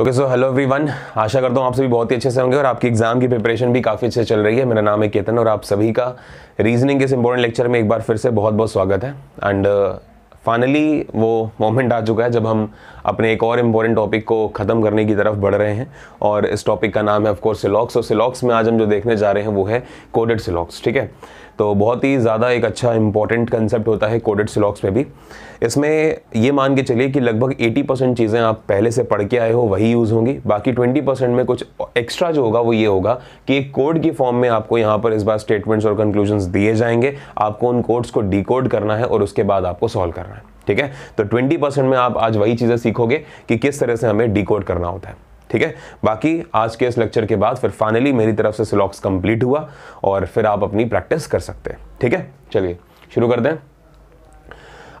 Okay so hello everyone आशा करता हूँ आप सभी बहुत ही अच्छे से होंगे और आपकी एग्जाम की प्रिपरेशन भी काफ़ी अच्छे चल रही है मेरा नाम है केतन और आप सभी का रीजनिंग के इस इंपॉर्टेंट लेक्चर में एक बार फिर से बहुत बहुत स्वागत है एंड फाइनली uh, वो मोमेंट आ चुका है जब हम अपने एक और इम्पोर्टेंट टॉपिक को ख़त्म करने की तरफ बढ़ रहे हैं और इस टॉपिक का नाम है ऑफकोर्स सिलॉक्स और सिलॉक्स में आज हम जो देखने जा रहे हैं वो है कोडेड सिलॉक्स ठीक है तो बहुत ही ज़्यादा एक अच्छा इंपॉर्टेंट कंसेप्ट होता है कोडेड सिलॉक्स में भी इसमें ये मान के चलिए कि लगभग 80 परसेंट चीज़ें आप पहले से पढ़ के आए हो वही यूज़ होंगी बाकी 20 परसेंट में कुछ एक्स्ट्रा जो होगा वो ये होगा कि एक कोड की फॉर्म में आपको यहाँ पर इस बार स्टेटमेंट्स और कंक्लूजन दिए जाएंगे आपको उन कोड्स को डी करना है और उसके बाद आपको सॉल्व करना है ठीक है तो 20 परसेंट में आप आज वही चीज़ें सीखोगे कि किस तरह से हमें डी करना होता है ठीक है बाकी आज के इस लेक्चर के बाद फिर फाइनली मेरी तरफ से सिलॉक्स कंप्लीट हुआ और फिर आप अपनी प्रैक्टिस कर सकते हैं ठीक है चलिए शुरू कर दें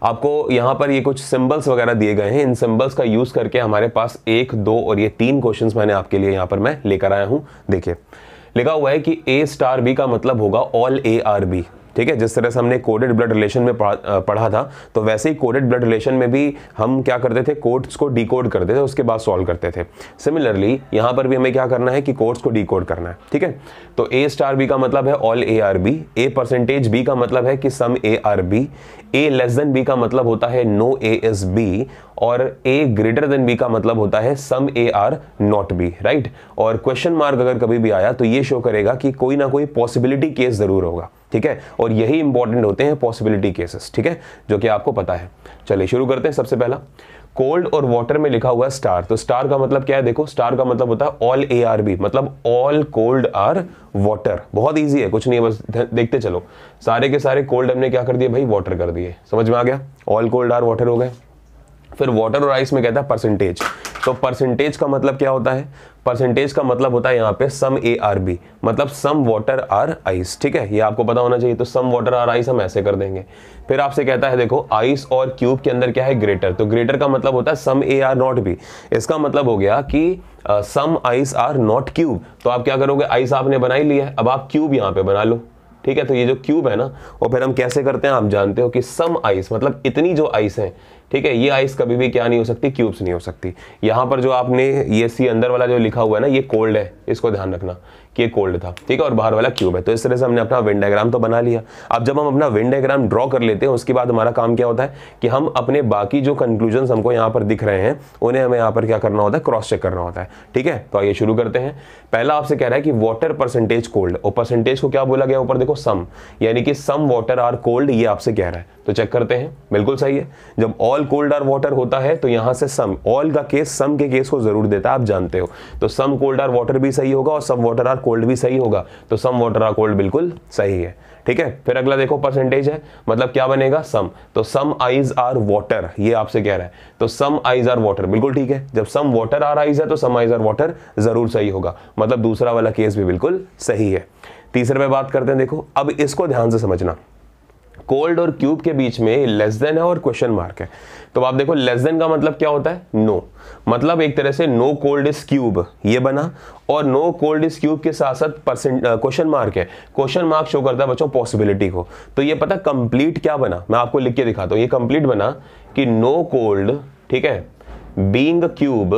आपको यहाँ पर ये कुछ सिंबल्स वगैरह दिए गए हैं इन सिंबल्स का यूज़ करके हमारे पास एक दो और ये तीन क्वेश्चन मैंने आपके लिए यहाँ पर मैं लेकर आया हूँ देखिए लिखा हुआ है कि ए स्टार बी का मतलब होगा ऑल ए आर बी ठीक है जिस तरह से हमने कोडेड ब्लड रिलेशन में पढ़ा, था तो वैसे ही कोडेड ब्लड रिलेशन में भी हम क्या करते थे कोड्स को डी करते थे उसके बाद सॉल्व करते थे सिमिलरली यहाँ पर भी हमें क्या करना है कि कोड्स को डी करना है ठीक है तो ए स्टार बी का मतलब है all A are B A percentage B का मतलब है कि some A are B A less than B का मतलब होता है नो ए एस बी और ए ग्रेटर देन बी का मतलब होता है some A are not B right और क्वेश्चन मार्क अगर कभी भी आया तो ये शो करेगा कि कोई ना कोई पॉसिबिलिटी केस ज़रूर होगा ठीक है और यही इंपॉर्टेंट होते हैं पॉसिबिलिटी केसेस ठीक है जो कि आपको पता है चलिए शुरू करते हैं सबसे पहला कोल्ड और वाटर में लिखा हुआ है स्टार तो स्टार का मतलब क्या है देखो स्टार का मतलब होता है ऑल ए आर बी मतलब ऑल कोल्ड आर वाटर बहुत ईजी है कुछ नहीं है बस देखते चलो सारे के सारे कोल्ड हमने क्या कर दिए भाई वाटर कर दिए समझ में आ गया ऑल कोल्ड आर वाटर हो गए फिर वाटर और आइस में कहता है परसेंटेज तो परसेंटेज का मतलब क्या होता है परसेंटेज का मतलब होता है यहाँ पे सम ए आर बी मतलब सम वाटर आर आइस ठीक है ये आपको पता होना चाहिए तो सम वाटर आर आइस हम ऐसे कर देंगे फिर आपसे कहता है देखो आइस और क्यूब के अंदर क्या है ग्रेटर तो ग्रेटर का मतलब होता है some A are not B इसका मतलब हो गया कि some ice are not cube तो आप क्या करोगे आइस आपने बनाई ली है अब आप क्यूब यहाँ पे बना लो ठीक है तो ये जो क्यूब है ना और फिर हम कैसे करते हैं आप जानते हो कि सम आइस मतलब इतनी जो आइस है ठीक है ये आइस कभी भी क्या नहीं हो सकती क्यूब्स नहीं हो सकती यहां पर जो आपने ये सी अंदर वाला जो लिखा हुआ है ना ये कोल्ड है इसको ध्यान रखना ये कोल्ड था ठीक है और बाहर वाला क्यूब है तो इस तरह से हमने अपना विंड डायग्राम तो बना लिया अब जब हम अपना विंड डायग्राम ड्रॉ कर लेते हैं उसके बाद हमारा काम क्या होता है कि हम अपने बाकी जो कंक्लूजन हमको यहाँ पर दिख रहे हैं उन्हें हमें यहाँ पर क्या करना होता है क्रॉस चेक करना होता है ठीक है तो आइए शुरू करते हैं पहला आपसे कह रहा है कि वाटर परसेंटेज कोल्ड और परसेंटेज को क्या बोला गया ऊपर देखो सम यानी कि सम वाटर आर कोल्ड ये आपसे कह रहा है तो चेक करते हैं बिल्कुल सही है जब ऑल कोल्ड आर वाटर होता है तो यहाँ से सम ऑल का केस सम के केस को जरूर देता है आप जानते हो तो सम कोल्ड आर वाटर भी सही होगा और सम वाटर आर कोल्ड भी सही होगा तो सम वाटर आर कोल्ड बिल्कुल सही है ठीक है फिर अगला देखो परसेंटेज है मतलब क्या बनेगा सम तो सम आइज आर वाटर ये आपसे कह रहा है तो सम आइज आर वाटर बिल्कुल ठीक है जब सम वाटर आर आइज है तो सम आइज आर वाटर जरूर सही होगा मतलब दूसरा वाला केस भी बिल्कुल सही है तीसरे में बात करते हैं देखो अब इसको ध्यान से समझना कोल्ड और क्यूब के बीच में लेस देन है और क्वेश्चन मार्क है तो आप देखो लेस देन का मतलब क्या होता है नो no. मतलब एक तरह से नो कोल्ड इज क्यूब ये बना और नो कोल्ड इज क्यूब के साथ साथ परसेंट क्वेश्चन मार्क है क्वेश्चन मार्क शो करता है बच्चों पॉसिबिलिटी को तो ये पता कंप्लीट क्या बना मैं आपको लिख के दिखाता हूँ ये कंप्लीट बना कि नो कोल्ड ठीक है being cube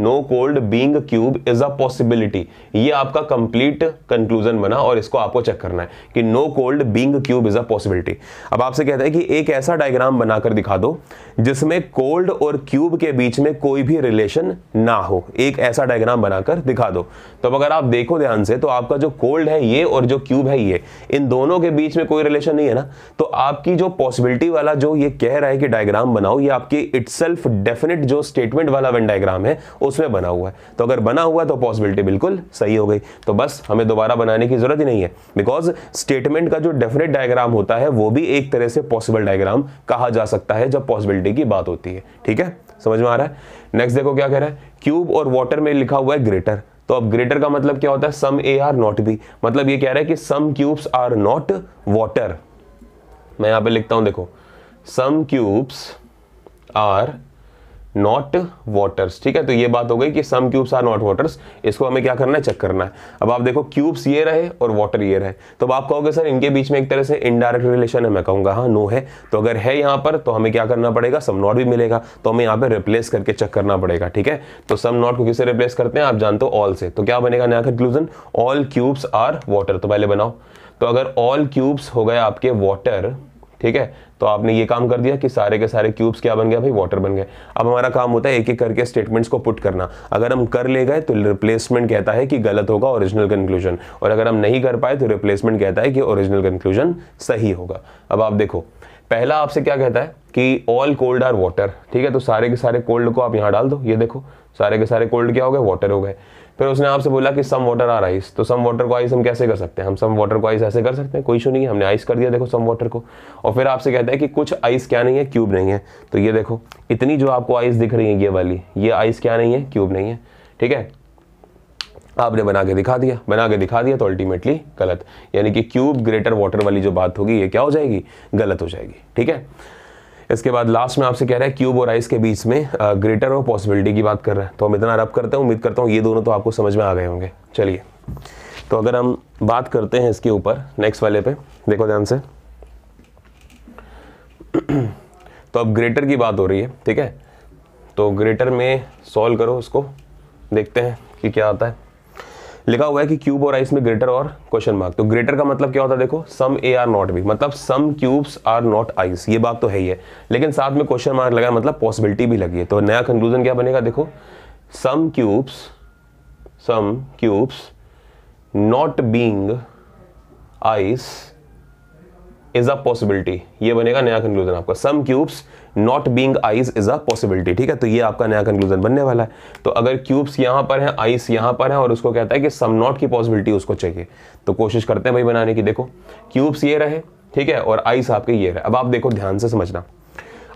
no cold being cube is a possibility ये आपका कंप्लीट कंक्लूजन बना और इसको आपको चेक करना है कि no cold being cube is a possibility अब आपसे कहते हैं कि एक ऐसा डायग्राम बनाकर दिखा दो जिसमें कोल्ड और क्यूब के बीच में कोई भी रिलेशन ना हो एक ऐसा डायग्राम बनाकर दिखा दो तो अगर आप देखो ध्यान से तो आपका जो कोल्ड है ये और जो क्यूब है ये इन दोनों के बीच में कोई रिलेशन नहीं है ना तो आपकी जो पॉसिबिलिटी वाला जो ये कह रहा है कि डायग्राम बनाओ ये आपके इट्सल्फ डेफिनेट जो स्टेटमेंट वाला वन डायग्राम है उसमें बना हुआ है तो अगर बना हुआ है तो पॉसिबिलिटी बिल्कुल सही हो गई तो बस हमें दोबारा बनाने की जरूरत ही नहीं है बिकॉज स्टेटमेंट का जो डेफिनेट डायग्राम होता है वो भी एक तरह से पॉसिबल डायग्राम कहा जा सकता है जब पॉसिबिलिटी की बात होती है ठीक है समझ में आ रहा है नेक्स्ट देखो क्या कह रहा है क्यूब और वाटर में लिखा हुआ है ग्रेटर तो अब ग्रेटर का मतलब क्या होता है some A are not B मतलब ये कह रहा है कि some cubes are not water मैं यहां पे लिखता हूं देखो some cubes are not waters ठीक है तो ये बात हो गई कि some cubes are not waters इसको हमें क्या करना है चेक करना है अब आप देखो क्यूब्स ये रहे और वाटर ये रहे तो अब आप कहोगे सर इनके बीच में एक तरह से इनडायरेक्ट रिलेशन है मैं कहूंगा हाँ नो है तो अगर है यहां पर तो हमें क्या करना पड़ेगा सम नॉट भी मिलेगा तो हमें यहाँ पर रिप्लेस करके चेक करना पड़ेगा ठीक है तो सम नॉट को किसे रिप्लेस करते हैं आप जानते हो ऑल से तो क्या बनेगा नया conclusion all cubes are water तो पहले बनाओ तो अगर ऑल क्यूब्स हो गए आपके वाटर ठीक है तो आपने ये काम कर दिया कि सारे के सारे क्यूब्स क्या बन गया भाई वाटर बन गए अब हमारा काम होता है एक एक करके स्टेटमेंट्स को पुट करना अगर हम कर ले गए तो रिप्लेसमेंट कहता है कि गलत होगा ओरिजिनल कंक्लूजन और अगर हम नहीं कर पाए तो रिप्लेसमेंट कहता है कि ओरिजिनल कंक्लूजन सही होगा अब आप देखो पहला आपसे क्या कहता है कि ऑल कोल्ड आर वाटर ठीक है तो सारे के सारे कोल्ड को आप यहाँ डाल दो ये देखो सारे के सारे कोल्ड क्या हो गए वाटर हो गए फिर उसने आपसे बोला कि सम वाटर आर आइस तो सम वाटर को आइस हम कैसे कर सकते हैं हम सम वाटर को आइस ऐसे कर सकते हैं कोई इशू नहीं है हमने आइस कर दिया देखो सम वाटर को और फिर आपसे कहता है कि कुछ आइस क्या नहीं है क्यूब नहीं है तो ये देखो इतनी जो आपको आइस दिख रही है ये वाली ये आइस क्या नहीं है क्यूब नहीं है ठीक है आपने बना के दिखा दिया बना के दिखा दिया तो अल्टीमेटली गलत यानी कि क्यूब ग्रेटर वाटर वाली जो बात होगी ये क्या हो जाएगी गलत हो जाएगी ठीक है इसके बाद लास्ट में आपसे कह रहा है क्यूब और आइस के बीच में ग्रेटर uh, और पॉसिबिलिटी की बात कर रहा है तो हम इतना रब करते हैं उम्मीद करता हूँ ये दोनों तो आपको समझ में आ गए होंगे चलिए तो अगर हम बात करते हैं इसके ऊपर नेक्स्ट वाले पे देखो ध्यान से तो अब ग्रेटर की बात हो रही है ठीक है तो ग्रेटर में सॉल्व करो उसको देखते हैं कि क्या आता है लिखा हुआ है कि क्यूब और आई इसमें ग्रेटर और क्वेश्चन मार्क तो ग्रेटर का मतलब क्या होता है देखो some A are not B मतलब some cubes are not ice ये बात तो है ही है लेकिन साथ में क्वेश्चन मार्क लगा मतलब पॉसिबिलिटी भी लगी है तो नया कंक्लूजन क्या बनेगा देखो some cubes some cubes not being ice is a possibility ये बनेगा नया कंक्लूजन आपका some cubes not being eyes is a possibility ठीक है तो ये आपका नया कंक्लूजन बनने वाला है तो अगर क्यूब्स यहाँ पर हैं आइस यहाँ पर है और उसको कहता है कि सम नॉट की पॉसिबिलिटी उसको चाहिए तो कोशिश करते हैं भाई बनाने की देखो क्यूब्स ये रहे ठीक है और आइस आपके ये रहे अब आप देखो ध्यान से समझना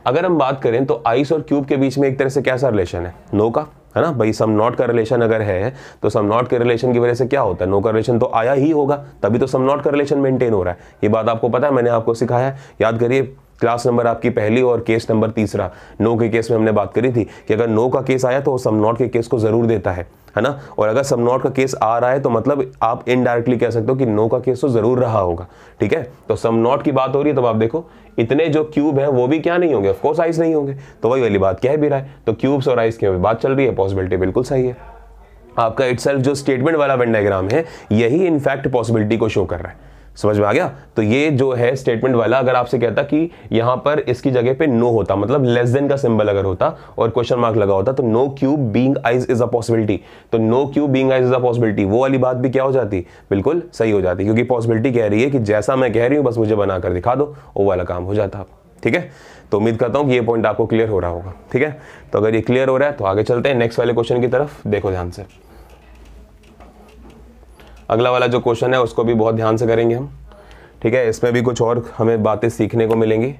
अगर हम बात करें तो आइस और क्यूब के बीच में एक तरह से कैसा रिलेशन है नो का है ना भाई सम नॉट का रिलेशन अगर है तो सम नॉट के रिलेशन की वजह से क्या होता है नो का रिलेशन तो आया ही होगा तभी तो सम नॉट का रिलेशन मेंटेन हो रहा है ये बात आपको पता है मैंने आपको सिखाया याद करिए क्लास नंबर आपकी पहली और केस नंबर तीसरा नो के केस में हमने बात करी थी कि अगर नो का केस आया तो वो सम नॉट के केस को ज़रूर देता है है ना और अगर सम नॉट का केस आ रहा है तो मतलब आप इनडायरेक्टली कह सकते हो कि नो का केस तो ज़रूर रहा होगा ठीक है तो सम नॉट की बात हो रही है तो आप देखो इतने जो क्यूब हैं वो भी क्या नहीं होंगे ऑफकोर्स आइस नहीं होंगे तो वही वाली बात क्या है भी रहा है तो क्यूब्स और आइस की बात चल रही है पॉसिबिलिटी बिल्कुल सही है आपका इट जो स्टेटमेंट वाला वेन है यही इनफैक्ट पॉसिबिलिटी को शो कर रहा है समझ में आ गया तो ये जो है स्टेटमेंट वाला अगर आपसे कहता कि यहां पर इसकी जगह पे नो होता मतलब लेस देन का सिंबल अगर होता और क्वेश्चन मार्क लगा होता तो no cube being eyes is a possibility तो no cube being eyes is a possibility वो वाली बात भी क्या हो जाती बिल्कुल सही हो जाती क्योंकि पॉसिबिलिटी कह रही है कि जैसा मैं कह रही हूं बस मुझे बनाकर दिखा दो वो वाला काम हो जाता ठीक है तो उम्मीद करता हूँ कि ये पॉइंट आपको क्लियर हो रहा होगा ठीक है तो अगर ये क्लियर हो रहा है तो आगे चलते हैं नेक्स्ट वाले क्वेश्चन की तरफ देखो ध्यान से अगला वाला जो क्वेश्चन है उसको भी बहुत ध्यान से करेंगे हम ठीक है इसमें भी कुछ और हमें बातें सीखने को मिलेंगी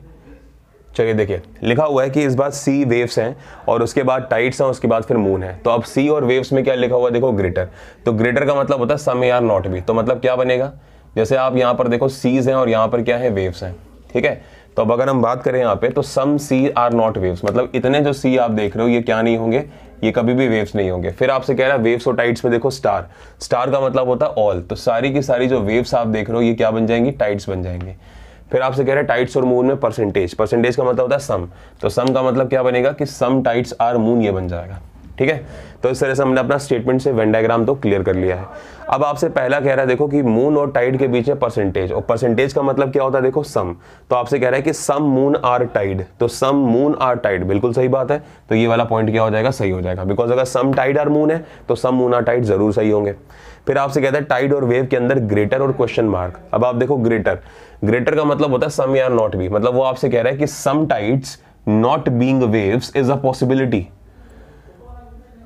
चलिए देखिए लिखा हुआ है कि इस बार सी वेव्स हैं और उसके बाद टाइट्स हैं उसके बाद फिर मून है तो अब सी और वेव्स में क्या लिखा हुआ है देखो ग्रेटर तो ग्रेटर का मतलब होता है सम आर नॉट भी तो मतलब क्या बनेगा जैसे आप यहाँ पर देखो सीज हैं और यहाँ पर क्या है वेव्स हैं ठीक है तो अब अगर हम बात करें यहाँ पे तो some sea are not waves मतलब इतने जो सी आप देख रहे हो ये क्या नहीं होंगे ये कभी भी वेव्स नहीं होंगे फिर आपसे कह रहा है वेव्स और टाइट्स में देखो स्टार स्टार का मतलब होता है ऑल तो सारी की सारी जो वेव्स आप देख रहे हो ये क्या बन जाएंगी टाइट्स बन जाएंगे फिर आपसे कह रहे हैं टाइट्स और मून में परसेंटेज परसेंटेज का मतलब होता है सम तो सम का मतलब क्या बनेगा कि सम टाइट्स आर मून ये बन जाएगा ठीक है तो इस तरह से हमने अपना स्टेटमेंट से वेन डायग्राम तो क्लियर कर लिया है अब आपसे पहला कह रहा है देखो कि मून और टाइड के बीच है परसेंटेज और परसेंटेज का मतलब क्या होता है देखो सम तो आपसे कह रहा है कि सम मून आर टाइड तो सम मून आर टाइड बिल्कुल सही बात है तो ये वाला पॉइंट क्या हो जाएगा सही हो जाएगा बिकॉज अगर सम टाइड आर मून है तो सम मून आर टाइड जरूर सही होंगे फिर आपसे कहता है टाइड और वेव के अंदर ग्रेटर और क्वेश्चन मार्क अब आप देखो ग्रेटर ग्रेटर का मतलब होता है सम या नॉट भी मतलब वो आपसे कह रहा है कि some tides not being waves is a possibility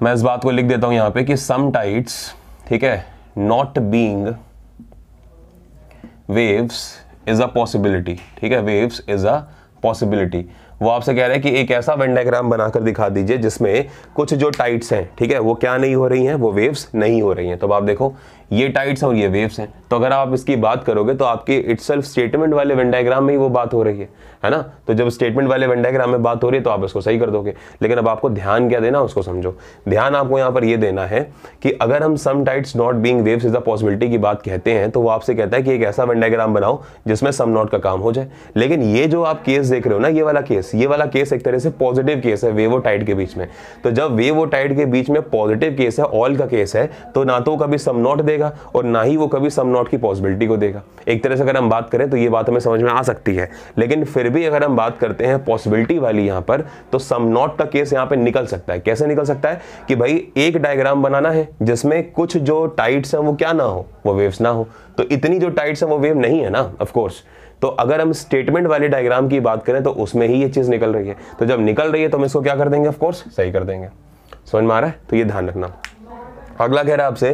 मैं इस बात को लिख देता हूं यहां पे कि सम टाइट्स ठीक है not being waves is a possibility ठीक है वेव्स इज अ पॉसिबिलिटी वो आपसे कह रहे हैं कि एक ऐसा वेंडाग्राम बनाकर दिखा दीजिए जिसमें कुछ जो टाइट्स हैं ठीक है वो क्या नहीं हो रही हैं वो वेव्स नहीं हो रही हैं तो आप देखो ये टाइट्स और ये वेव्स हैं तो अगर आप इसकी बात करोगे तो आपके इट्स स्टेटमेंट वाले वेंडाइग्राम में ही वो बात हो रही है है ना तो जब स्टेटमेंट वाले वेंडाइग्राम में बात हो रही है तो आप इसको सही कर दोगे लेकिन अब आपको ध्यान क्या देना उसको समझो ध्यान आपको यहाँ पर यह देना है कि अगर हम some tides not being waves is a possibility की बात कहते हैं तो वो आपसे कहता है कि एक ऐसा वेंडाइग्राम बनाओ जिसमें सम नॉट का काम हो जाए लेकिन ये जो आप केस देख रहे हो ना ये वाला केस ये वाला केस एक तरह से पॉजिटिव केस है वेव और टाइट के बीच में तो जब वेव और टाइट के बीच में पॉजिटिव केस है ऑल का केस है तो ना तो कभी सम नॉट देख देगा और ना ही वो कभी सम नॉट की पॉसिबिलिटी को देगा एक तरह से अगर हम बात करें तो ये बात हमें समझ में आ सकती है लेकिन फिर भी अगर हम बात करते हैं पॉसिबिलिटी वाली यहाँ पर तो सम नॉट का केस यहाँ पर निकल सकता है कैसे निकल सकता है कि भाई एक डायग्राम बनाना है जिसमें कुछ जो टाइट्स हैं वो क्या ना हो वो वेव्स ना हो तो इतनी जो टाइट्स हैं वो वेव नहीं है ना ऑफकोर्स तो अगर हम स्टेटमेंट वाले डायग्राम की बात करें तो उसमें ही ये चीज़ निकल रही है तो जब निकल रही है तो हम इसको क्या कर देंगे ऑफकोर्स सही कर देंगे समझ में आ रहा है तो ये ध्यान रखना अगला कह रहा है आपसे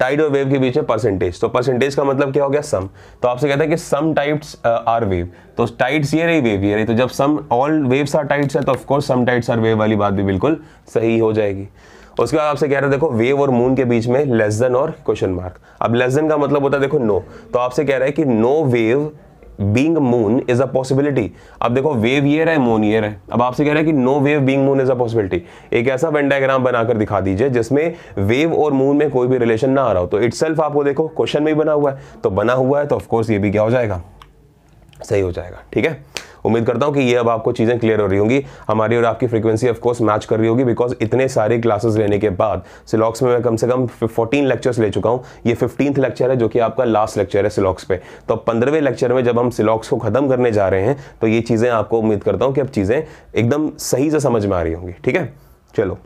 टाइड और वेव के बीच में परसेंटेज तो परसेंटेज का मतलब क्या हो गया सम तो आपसे कहता है कि सम टाइप्स आर वेव तो टाइड्स ये रही वेव ये रही तो जब some all waves are tides है तो of course some tides are wave वाली बात भी बिल्कुल सही हो जाएगी उसके बाद आपसे कह रहे देखो वेव और मून के बीच में लेस देन और क्वेश्चन मार्क अब लेस देन का मतलब होता है देखो नो तो आपसे कह रहा है कि no wave being moon is a possibility अब देखो वेव ईयर है मून ईयर है अब आपसे कह रहे हैं कि no wave being moon is a possibility एक ऐसा वेंडाग्राम बनाकर दिखा दीजिए जिसमें वेव और मून में कोई भी रिलेशन ना आ रहा हो तो इट्सल्फ आपको देखो क्वेश्चन में ही बना हुआ है तो बना हुआ है तो ऑफकोर्स ये भी क्या हो जाएगा सही हो जाएगा ठीक है उम्मीद करता हूँ कि ये अब आपको चीज़ें क्लियर हो रही होंगी हमारी और आपकी फ्रीक्वेंसी ऑफकोर्स मैच कर रही होगी बिकॉज इतने सारे क्लासेस लेने के बाद सिलॉक्स में मैं कम से कम फोर्टीन लेक्चर्स ले चुका हूँ ये फिफ्टींथ लेक्चर है जो कि आपका लास्ट लेक्चर है सिलॉक्स पे तो अब पंद्रहवें लेक्चर में जब हम सिलॉक्स को ख़त्म करने जा रहे हैं तो ये चीज़ें आपको उम्मीद करता हूँ कि अब चीज़ें एकदम सही से समझ में आ रही होंगी ठीक है चलो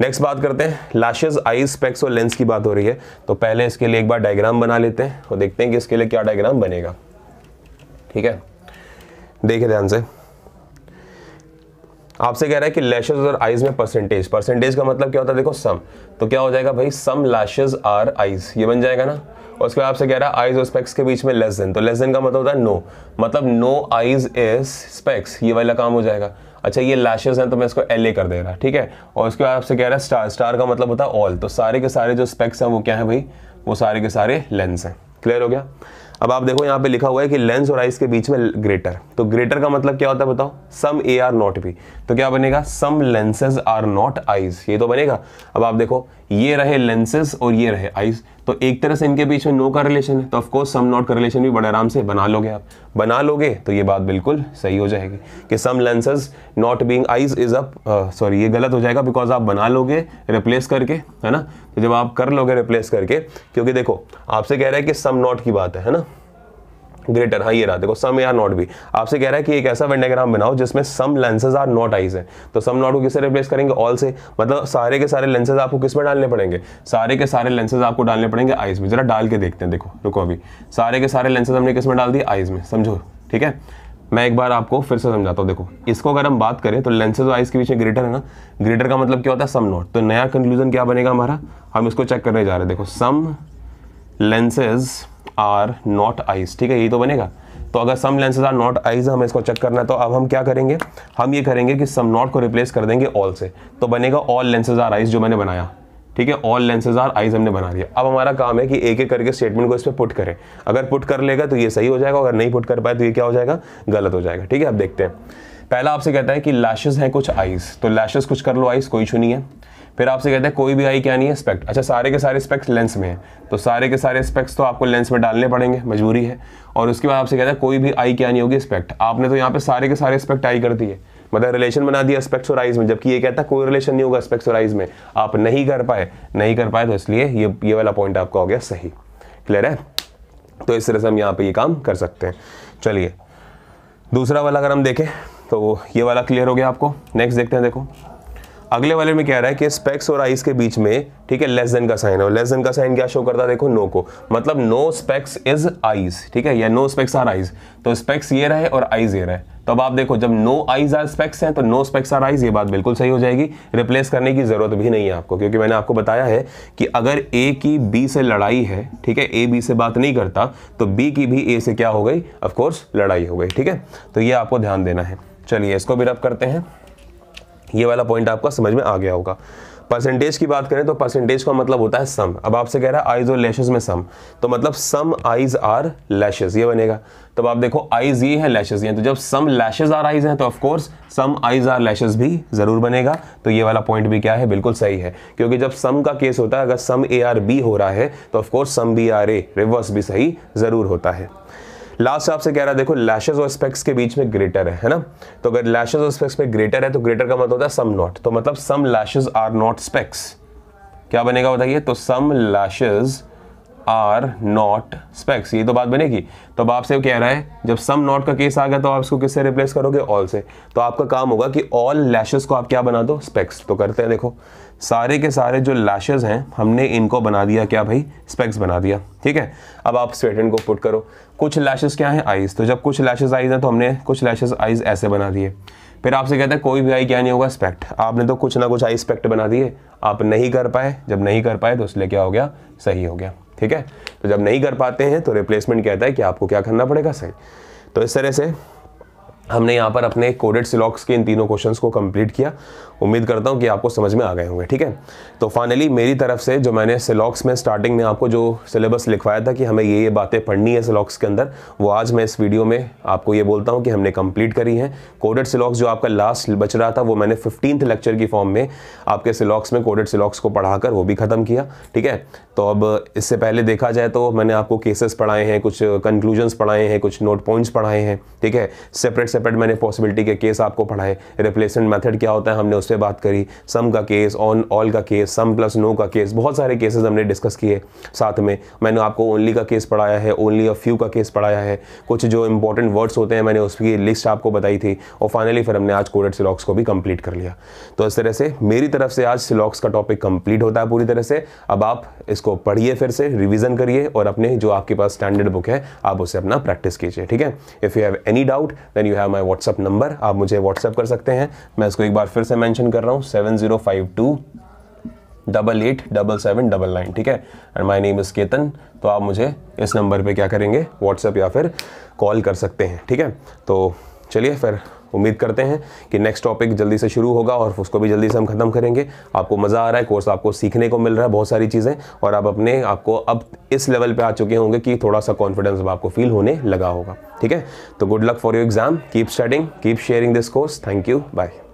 नेक्स्ट बात करते हैं लाशेज आईज स्पेक्स और लेंस की बात हो रही है तो पहले इसके लिए एक बार डायग्राम बना लेते हैं और देखते हैं कि इसके लिए क्या डायग्राम बनेगा ठीक है देखिए ध्यान से आपसे कह रहा है कि लैशेज और आईज में परसेंटेज परसेंटेज का मतलब क्या होता है देखो सम तो क्या हो जाएगा भाई सम लैशेज आर आईज ये बन जाएगा ना और उसके बाद आपसे कह रहा है आईज और स्पेक्स के बीच में लेस देन तो लेस देन का मतलब होता है नो मतलब नो आईज इज स्पेक्स ये वाला काम हो जाएगा अच्छा ये लैशेज हैं तो मैं इसको एल ए कर दे रहा ठीक है और उसके बाद आपसे कह रहा है स्टार स्टार का मतलब होता है ऑल तो सारे के सारे जो स्पेक्स हैं वो क्या है भाई वो सारे के सारे लेंस हैं क्लियर हो गया अब आप देखो यहाँ पे लिखा हुआ है कि लेंस और आइस के बीच में ग्रेटर तो ग्रेटर का मतलब क्या होता है बताओ some A are not B तो क्या बनेगा some lenses are not eyes ये तो बनेगा अब आप देखो ये रहे लेंसेज और ये रहे आइज तो एक तरह से इनके बीच में नो का रिलेशन है तो ऑफकोर्स सम नॉट का रिलेशन भी बड़े आराम से बना लोगे आप बना लोगे तो ये बात बिल्कुल सही हो जाएगी कि some lenses not being eyes is up sorry ये गलत हो जाएगा बिकॉज आप बना लोगे रिप्लेस करके है ना तो जब आप कर लोगे रिप्लेस करके क्योंकि देखो आपसे कह रहे हैं कि सम नॉट की बात है, है ना ग्रेटर हाँ ये रहा देखो सम आर नॉट बी आपसे कह रहा है कि एक ऐसा वेंडाग्राम बनाओ जिसमें some lenses are not eyes है तो सम नॉट को किससे रिप्लेस करेंगे ऑल से मतलब सारे के सारे लेंसेज आपको किस में डालने पड़ेंगे सारे के सारे लेंसेज आपको डालने पड़ेंगे आइज में जरा डाल के देखते हैं देखो रुको अभी सारे के सारे लेंसेज हमने किस में डाल दिए आइज में समझो ठीक है मैं एक बार आपको फिर से समझाता हूँ देखो इसको अगर हम बात करें तो लेंसेज आइज के बीच में ग्रेटर है ना ग्रेटर का मतलब क्या होता है सम नॉट तो नया कंक्लूजन क्या बनेगा हमारा हम इसको चेक करने जा रहे हैं देखो some lenses are not eyes ठीक है यही तो बनेगा तो अगर some lenses are not eyes हमें इसको चेक करना है तो अब हम क्या करेंगे हम ये करेंगे कि सम नॉट को रिप्लेस कर देंगे ऑल से तो बनेगा ऑल लेंसेज आर आइज जो मैंने बनाया ठीक है ऑल लेंसेज आर आइज हमने बना दिया अब हमारा काम है कि एक एक करके स्टेटमेंट को इस पर पुट करें अगर पुट कर लेगा तो ये सही हो जाएगा अगर नहीं पुट कर पाए तो ये क्या हो जाएगा गलत हो जाएगा ठीक है अब देखते हैं पहला आपसे कहता है कि लैशेज हैं कुछ आइज तो लैशेज कुछ कर लो आइज कोई छू नहीं है फिर आपसे कहते हैं कोई भी आई क्या नहीं है स्पेक्ट अच्छा सारे के सारे स्पेक्स लेंस में है तो सारे के सारे स्पेक्स तो आपको लेंस में डालने पड़ेंगे मजबूरी है और उसके बाद आपसे कहते हैं कोई भी आई क्या नहीं होगी स्पेक्ट आपने तो यहाँ पे सारे के सारे स्पेक्ट आई कर दिए मतलब रिलेशन बना दिया स्पेक्स और आइज में जबकि ये कहता है कोई रिलेशन नहीं होगा स्पेक्स और आइज में आप नहीं कर पाए नहीं कर पाए तो इसलिए ये ये वाला पॉइंट आपका हो गया सही क्लियर है तो इस तरह से हम यहाँ पे ये काम कर सकते हैं चलिए दूसरा वाला अगर हम देखें तो ये वाला क्लियर हो गया आपको नेक्स्ट देखते हैं देखो अगले वाले में कह रहा है कि स्पेक्स और आइस के बीच में ठीक है लेस देन का साइन है लेस देन का साइन क्या शो करता है देखो नो को मतलब नो स्पेक्स इज आइस ठीक है या नो स्पेक्स आर आइज तो स्पेक्स ये रहे और आइज ये रहे तो अब आप देखो जब नो आइज आर स्पेक्स हैं तो नो स्पेक्स आर आइज ये बात बिल्कुल सही हो जाएगी रिप्लेस करने की ज़रूरत भी नहीं है आपको क्योंकि मैंने आपको बताया है कि अगर ए की बी से लड़ाई है ठीक है ए बी से बात नहीं करता तो बी की भी ए से क्या हो गई ऑफकोर्स लड़ाई हो गई ठीक है तो ये आपको ध्यान देना है चलिए इसको भी रब करते हैं ये वाला पॉइंट आपका समझ में आ गया होगा परसेंटेज की बात करें तो परसेंटेज का मतलब होता है सम अब आपसे कह रहा है आइज और लैशेज में सम तो मतलब सम आइज आर लैशेज ये बनेगा तब तो आप देखो आइज ये है लैशेज ये तो जब सम लैशेज आर आइज हैं तो of course some eyes are lashes भी ज़रूर बनेगा तो ये वाला पॉइंट भी क्या है बिल्कुल सही है क्योंकि जब सम का केस होता है अगर सम ए आर बी हो रहा है तो of course some B are A reverse भी सही ज़रूर होता है लास्ट आपसे कह रहा है देखो लैशेज और स्पेक्स के बीच में ग्रेटर है है ना तो अगर लैशेज और स्पेक्स में ग्रेटर है तो ग्रेटर का मतलब होता है सम नॉट तो मतलब some lashes are not specs क्या बनेगा बताइए तो some lashes are not specs ये तो बात बनेगी तो अब आपसे कह रहा है जब सम नॉट का केस आ गया तो आप इसको किससे रिप्लेस करोगे ऑल से तो आपका काम होगा कि ऑल लैशेस को आप क्या बना दो स्पेक्स तो करते हैं देखो सारे के सारे जो लैशेस हैं हमने इनको बना दिया क्या भाई स्पेक्स बना दिया ठीक है अब आप स्वेटन को पुट करो कुछ लैशेस क्या हैं आइज तो जब कुछ लैशेज आइज हैं तो हमने कुछ लैशेज आइज ऐसे बना दिए फिर आपसे कहता है कोई भी आई क्या नहीं होगा स्पेक्ट आपने तो कुछ ना कुछ आई स्पेक्ट बना दिए आप नहीं कर पाए जब नहीं कर पाए तो इसलिए क्या हो गया सही हो गया ठीक है तो जब नहीं कर पाते हैं तो रिप्लेसमेंट कहता है कि आपको क्या करना पड़ेगा सही तो इस तरह से हमने यहाँ पर अपने कोडेड सिलॉक्स के इन तीनों क्वेश्चंस को कंप्लीट किया उम्मीद करता हूँ कि आपको समझ में आ गए होंगे ठीक है तो फाइनली मेरी तरफ से जो मैंने सिलॉक्स में स्टार्टिंग में आपको जो सिलेबस लिखवाया था कि हमें ये ये बातें पढ़नी है सिलॉक्स के अंदर वो आज मैं इस वीडियो में आपको ये बोलता हूँ कि हमने कंप्लीट करी है कोडेड सिलॉक्स जो आपका लास्ट बच रहा था वो मैंने फिफ्टीथ लेक्चर की फॉर्म में आपके सिलॉक्स में कोडेड सिलॉक्स को पढ़ाकर वो भी ख़त्म किया ठीक है तो अब इससे पहले देखा जाए तो मैंने आपको केसेस पढ़ाए हैं कुछ कंक्लूजन्स पढ़ाए हैं कुछ नोट पॉइंट्स पढ़ाए हैं ठीक है सेपरेट सेपरेट मैंने पॉसिबिलिटी के केस आपको पढ़ाए रिप्लेसमेंट मेथड क्या होता है हमने उस पर बात करी सम का केस ऑन ऑल का केस सम प्लस नो का केस बहुत सारे केसेस हमने डिस्कस किए साथ में मैंने आपको ओनली का केस पढ़ाया है ओनली अ फ्यू का केस पढ़ाया है कुछ जो इंपॉर्टेंट वर्ड्स होते हैं मैंने उसकी लिस्ट आपको बताई थी और फाइनली फिर हमने आज कोडेड सिलॉक्स को भी कंप्लीट कर लिया तो इस तरह से मेरी तरफ से आज सिलॉक्स का टॉपिक कंप्लीट होता है पूरी तरह से अब आप इसको पढ़िए फिर से रिविजन करिए और अपने जो आपके पास स्टैंडर्ड बुक है आप उसे अपना प्रैक्टिस कीजिए ठीक है if you have any doubt then you have है माई व्हाट्सअप नंबर आप मुझे व्हाट्सअप कर सकते हैं मैं इसको एक बार फिर से मैंशन कर रहा हूँ seven zero five two double eight double seven double nine ठीक है and my name is Ketan तो आप मुझे इस नंबर पे क्या करेंगे व्हाट्सअप या फिर कॉल कर सकते हैं ठीक है तो चलिए फिर उम्मीद करते हैं कि नेक्स्ट टॉपिक जल्दी से शुरू होगा और उसको भी जल्दी से हम खत्म करेंगे आपको मज़ा आ रहा है कोर्स आपको सीखने को मिल रहा है बहुत सारी चीज़ें और आप अपने आपको अब इस लेवल पर आ चुके होंगे कि थोड़ा सा कॉन्फिडेंस अब आपको फील होने लगा होगा ठीक है तो good luck for your exam keep studying keep sharing this course thank you bye